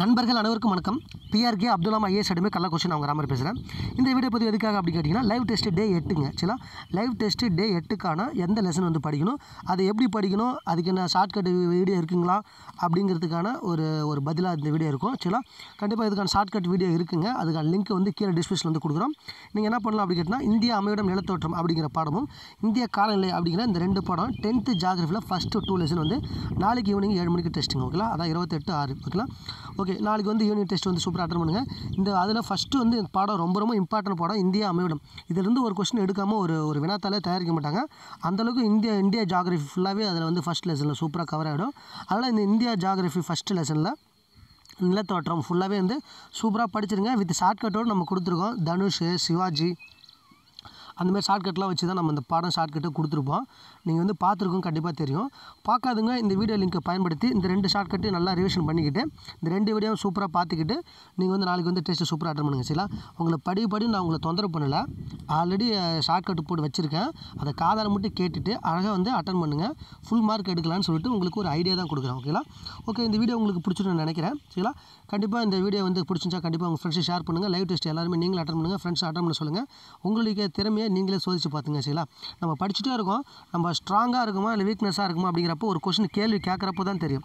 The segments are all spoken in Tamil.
நண்பர்கள் அனைவருக்கும் வணக்கம் பிஆர்கே அப்துல்லாம் ஐஏஎஸ் அடிமை கல்லா கொஸ்டின் அவங்க ராமர் பேசுகிறேன் இந்த வீடியோ பதிவு எதுக்காக அப்படின்னு கேட்டிங்கன்னா லைவ் டெஸ்ட்டு டே எட்டுங்க சரிங்களா லைவ் டெஸ்ட்டு டே எட்டுக்கான எந்த லெசன் வந்து படிக்கணும் அதை எப்படி படிக்கணும் அதுக்கு என்ன ஷார்ட்கட் வீடியோ இருக்குங்களா அப்படிங்கிறதுக்கான ஒரு ஒரு பதிலாக இந்த வீடியோ இருக்கும் சரிங்களா கண்டிப்பாக இதுக்கான ஷார்ட்கட் வீடியோ இருக்குங்க அதுக்கான லிங்க் வந்து கீழே டிஸ்கிரிப்ஷன் வந்து கொடுக்குறோம் நீங்கள் என்ன பண்ணலாம் அப்படின்னு கேட்டிங்கன்னா இந்திய அமைவிடம் நிலத்தோற்றம் அப்படிங்கிற பாடமும் இந்திய காலநிலை அப்படிங்கிற இந்த ரெண்டு பாடம் டென்த்து ஜாகிரஃபியில் ஃபஸ்ட்டு டூ லெசன் வந்து நாளைக்கு ஈவினிங் ஏழு மணிக்கு டெஸ்ட்டுங்க ஓகேங்களா அதான் இருபத்தெட்டு ஆறு ஓகேங்களா ஓகே நாளைக்கு வந்து யூனிட் டெஸ்ட் வந்து சூப்பராக அட்டன் பண்ணுங்கள் இந்த அதில் ஃபஸ்ட்டு வந்து பாடம் ரொம்ப ரொம்ப இம்பார்ட்டன் பாடம் இந்தியா அமைவிடம் இதிலிருந்து ஒரு கொஸ்டின் எடுக்காமல் ஒரு ஒரு வினாத்தாலே தயாரிக்க மாட்டாங்க அந்தளவுக்கு இந்தியா இந்தியா ஜாகிரஃபி ஃபுல்லாகவே அதில் வந்து ஃபஸ்ட் லெசனில் சூப்பராக கவர் ஆகிடும் அதனால் இந்த இந்தியா ஜாகிரஃபி ஃபஸ்ட் லெசனில் நிலத்தோற்றம் ஃபுல்லாகவே வந்து சூப்பராக படிச்சிருங்க வித் ஷார்ட்கட்டோடு நம்ம கொடுத்துருக்கோம் தனுஷ் சிவாஜி அந்த மாதிரி ஷார்ட்கட்லாம் வச்சு தான் நம்ம இந்த பாடம் ஷார்ட்கட்டை கொடுத்துருப்போம் நீங்கள் வந்து பார்த்துருக்கோம் கண்டிப்பாக தெரியும் பார்க்காதுங்க இந்த வீடியோ லிங்க்கை பயன்படுத்தி இந்த ரெண்டு ஷார்ட்கட்டு நல்லா ரிவிஷன் பண்ணிக்கிட்டு இந்த ரெண்டு வீடியோவும் சூப்பராக பார்த்துக்கிட்டு நீங்கள் வந்து நாளைக்கு வந்து டெஸ்ட்டு சூப்பராக அட்டன் பண்ணுங்க சரிங்களா உங்களை படி படி நான் உங்களை தொந்தரவு பண்ணலை ஆல்ரெடி ஷார்ட்கட் போட்டு வச்சுருக்கேன் அதை காதலை மட்டும் கேட்டுட்டு அழகாக வந்து அட்டன் பண்ணுங்கள் ஃபுல் மார்க் எடுக்கலான்னு சொல்லிட்டு உங்களுக்கு ஒரு ஐடியா தான் கொடுக்குறேன் ஓகேங்களா ஓகே இந்த வீடியோ உங்களுக்கு பிடிச்சிருன்னு நினைக்கிறேன் சரிங்களா கண்டிப்பாக இந்த வீடியோ வந்து பிடிச்சிருந்தா கண்டிப்பாக உங்கள் ஃப்ரெண்ட்ஸ் ஷேர் பண்ணுங்கள் லைவ் டெஸ்ட் எல்லாருமே நீங்களும் அட்டன் பண்ணுங்கள் ஃப்ரெண்ட்ஸ் அட்டன் பண்ண சொல்லுங்கள் உங்களுக்கு திறமைய நீங்களே நீங்களே சோதித்து பார்த்துங்க சரிங்களா நம்ம படிச்சுட்டே இருக்கோம் நம்ம ஸ்ட்ராங்காக இருக்குமா இல்லை வீக்னஸாக இருக்குமா அப்படிங்கிறப்போ ஒரு கொஷின் கேள்வி கேட்குறப்போ தான் தெரியும்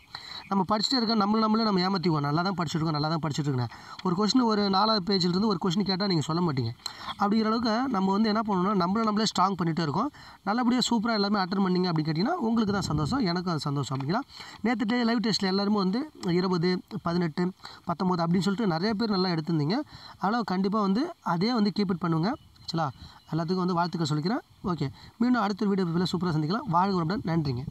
நம்ம படிச்சுட்டே இருக்கோம் நம்மள நம்மளே நம்ம ஏமாற்றிக்குவோம் நல்லா தான் படிச்சுருக்கோம் நல்லா தான் படிச்சுட்ருக்கேன் ஒரு கொஷின் ஒரு நாலாவது பேஜிலிருந்து ஒரு கொஷின் கேட்டால் நீங்கள் சொல்ல மாட்டீங்க அப்படிங்கிற அளவுக்கு நம்ம வந்து என்ன பண்ணணும்னா நம்மளை நம்மளே ஸ்ட்ராங் பண்ணிகிட்டே இருக்கோம் நல்லபடியாக சூப்பராக எல்லாமே அட்டன் பண்ணிங்க அப்படின்னு கேட்டிங்கன்னா உங்களுக்கு தான் சந்தோஷம் எனக்கும் அது சந்தோஷம் அப்படிங்களா நேற்று லைவ் டெஸ்ட்டில் எல்லாருமே வந்து இருபது பதினெட்டு பத்தொம்போது அப்படின்னு சொல்லிட்டு நிறைய பேர் நல்லா எடுத்திருந்தீங்க அதனால் கண்டிப்பாக வந்து அதே வந்து கீப் இட் பண்ணுங்கள் சரிங்களா எல்லாத்துக்கும் வந்து வாழ்த்துக்கள் சொல்லிக்கிறேன் ஓகே மீண்டும் அடுத்த வீடியோ சூப்பராக சந்திக்கலாம் வாழ்க்கை நன்றிங்க